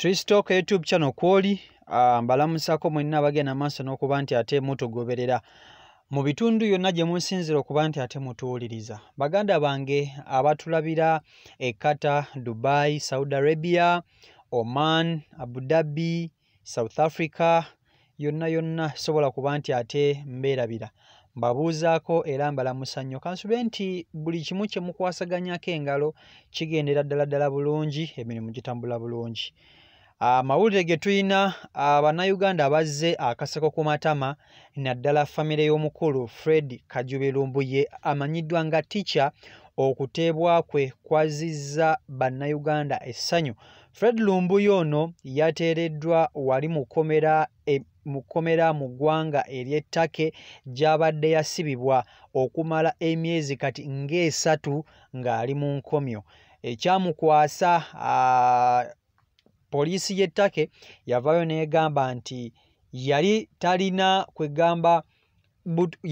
tristok youtube channel kwoli uh, mbalamusako mwenna abagenda maaso n'okuba nti ate mutugoberera mu bitundu byonna gye musinzira okuba nti ate mutuwuliriza baganda bange abatulabira ekata dubai saudi arabia oman abu dhabi south africa yonna yonna sobola kuba nti ate mbeerabira mbabuuzaako era mbalamusa nnyo kansube nti buli kimu kye mukwasaganyako engalo kigendera ddala ddala bulungi emirimu gitambula bulungi amawulire ah, ge tulina abannayuganda ah, abazze akaseko ku matama naddala famire y'omukulu fred kajubilumbuye amanyiddwa nga tica okuteebwa kwe kwazizza bannayuganda essanyu fred lumbuye ono yateereddwa wali mukomera e, mukomera mu ggwanga ery'ettake gy'abadde yasibibwa okumala emyezi kati ng'esatu ng'ali mu nkomyo ekyamukwasa ah, poliisi y'ettake yavaayo neegamba nti yali talina kwegamba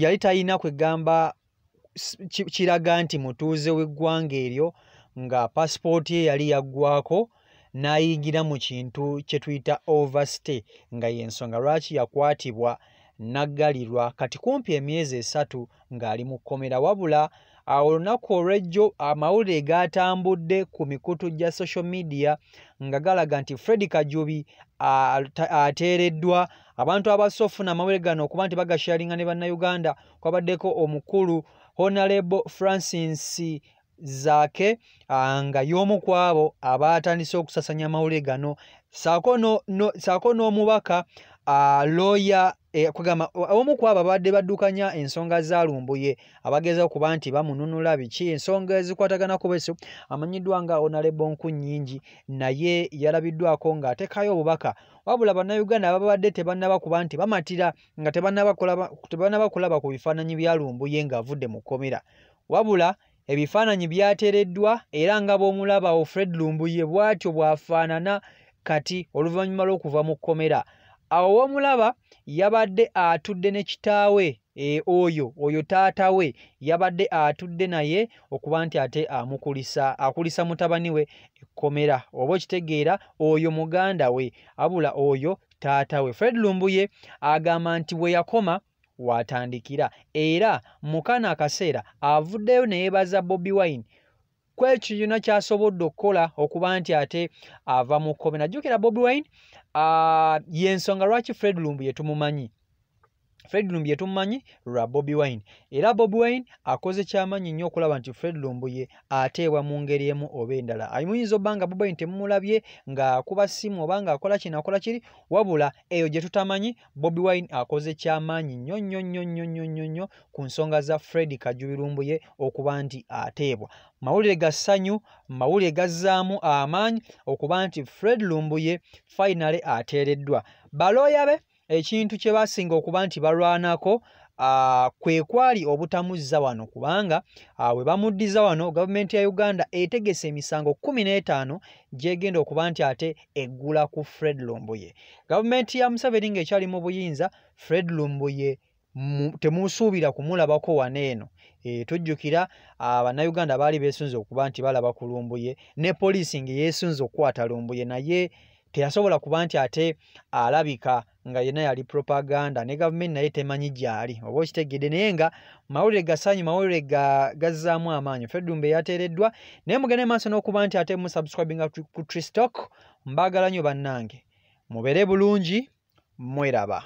yali talina kwegamba kiraga nti mutuuze w'eggwanga eryo nga pasipooti ye yali yaggwako n'ayingira mu kintu kye tuyita overste nga yensonga lwaki yakwatibwa naggalirwa kati kumpi emyezi esatu ng'ali mu kkomera wabula awo olunaku olw'ejjo amawulire gaatambudde ku mikutu gya social media nga galaga nti fredi kajubi ateereddwa abantu abasoofuna amawulire gano okuba nti bagasharinga ne bannayuganda kwabaddeko omukulu honarable francis zaake nga y'omu ku abo abaatandise okusasanya amawulire gano saako n'omubaka no, no, looya eh, kugamba omu ku abo abadde baddukanya ensonga zaalumbuye abageza okuba nti bamununula biki ensonga ezikwataganaku beso amanyiddwa nga onalebo nku nnyingi naye yalabiddwako ng'ateekayo obubaka wabula bannayuganda ababadde tebannabakuba nti bamatira nga tebannabakulaba ku bifaananyi byalumbuye ng'avudde mu kkomera wabula ebifaananyi byatereddwa era nga bw'omulaba o fred lumbuye bw'atyo bw'afaanana kati oluvannyuma lw'okuva mu kkomera awo w'omulaba yabadde atudde ne kitaawe e, oyo oyo taata we yabadde atudde naye okuba nti ate amukulisa akulisa mutabani we ekkomera oba okitegeera oyo muganda we abula oyo taata we fred lumbuye agamba nti we yakoma watandikira era mukana akaseera avuddeyo neyeebaza bobi wine kwekyo yona kyasobodde okukola okuba nti ate ava mu kkomera jjukira bobi wine uh, yensonga lwaki fred lumbu yetumumanyi fred lumbye tumumanyi lwa bobi wine era bobi wine akoze kyamanyi nnyo okulaba nti fred lumbuye ateebwa mu ngeri emu oba endala amuyinza obba nga bobi wine temumulabye ng'akuba ssimu oba ng'akola kino akola kiri wabula eyo gye tutamanyi bobi wine akoze kyamanyi nnyo nnyo nnyo nnyo nnyo nnyo nnyo ku nsonga za fred kajubi lumbuye okuba nti ateebwa mawulire ga ssanyu mawulire gazzaamu amaanyi okuba nti fred lumbuye fainale ateereddwa balooya be ekintu kye basinga okuba nti balwanako kwe kwali obutamuzza wano kubanga bwe bamuddiza wano gavumenti ya uganda etegese emisango 15 gyegenda okuba nti ate eggula ku fred lumbuye gavumenti ya museveni ngaekyali mu buyinza fred lumbuye temusuubira kumulabako wano eno e, tujjukira abannayuganda baali besunze okuba nti balaba ku lumbuye ne poliisi ngaeyesunze okukwata lumbuye naye teyasobola kuba nti ate alabika nga yenna yali propaganda ne gavumenti naye temanyi gyali oba okitegedde naye nga mawulire gasaanyi mawulire ga gazzaamu amaanyi feddumbe yateereddwa naye mugende maaso n'okuba nti ate musubscribinga ku tristok mbaagala nnyo bannange mubeere bulungi mweraba